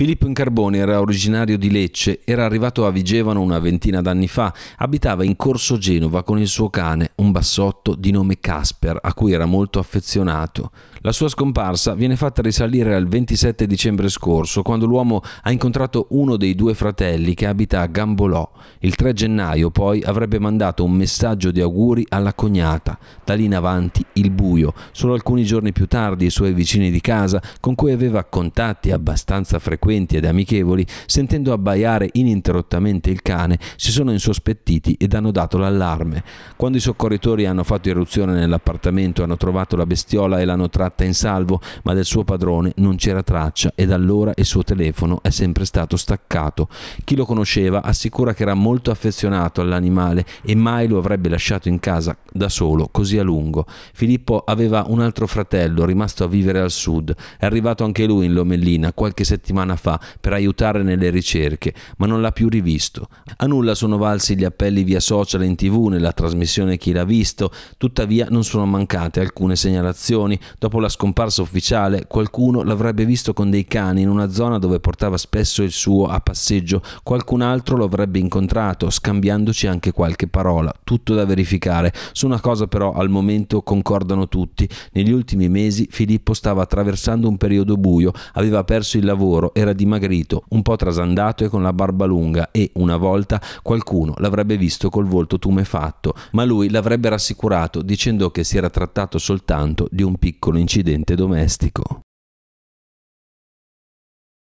Filippo Incarboni era originario di Lecce, era arrivato a Vigevano una ventina d'anni fa, abitava in Corso Genova con il suo cane, un bassotto di nome Casper, a cui era molto affezionato. La sua scomparsa viene fatta risalire al 27 dicembre scorso, quando l'uomo ha incontrato uno dei due fratelli che abita a Gambolò. Il 3 gennaio poi avrebbe mandato un messaggio di auguri alla cognata. Da lì in avanti il buio. Solo alcuni giorni più tardi i suoi vicini di casa, con cui aveva contatti abbastanza frequenti, frequenti ed amichevoli, sentendo abbaiare ininterrottamente il cane, si sono insospettiti ed hanno dato l'allarme. Quando i soccorritori hanno fatto irruzione nell'appartamento, hanno trovato la bestiola e l'hanno tratta in salvo, ma del suo padrone non c'era traccia e da allora il suo telefono è sempre stato staccato. Chi lo conosceva assicura che era molto affezionato all'animale e mai lo avrebbe lasciato in casa da solo così a lungo. Filippo aveva un altro fratello rimasto a vivere al sud, è arrivato anche lui in Lomellina qualche settimana settimana fa per aiutare nelle ricerche, ma non l'ha più rivisto. A nulla sono valsi gli appelli via social e in tv nella trasmissione Chi l'ha visto, tuttavia non sono mancate alcune segnalazioni. Dopo la scomparsa ufficiale qualcuno l'avrebbe visto con dei cani in una zona dove portava spesso il suo a passeggio, qualcun altro lo avrebbe incontrato, scambiandoci anche qualche parola. Tutto da verificare. Su una cosa però al momento concordano tutti. Negli ultimi mesi Filippo stava attraversando un periodo buio, aveva perso il lavoro era dimagrito, un po' trasandato e con la barba lunga e, una volta, qualcuno l'avrebbe visto col volto tumefatto, ma lui l'avrebbe rassicurato dicendo che si era trattato soltanto di un piccolo incidente domestico.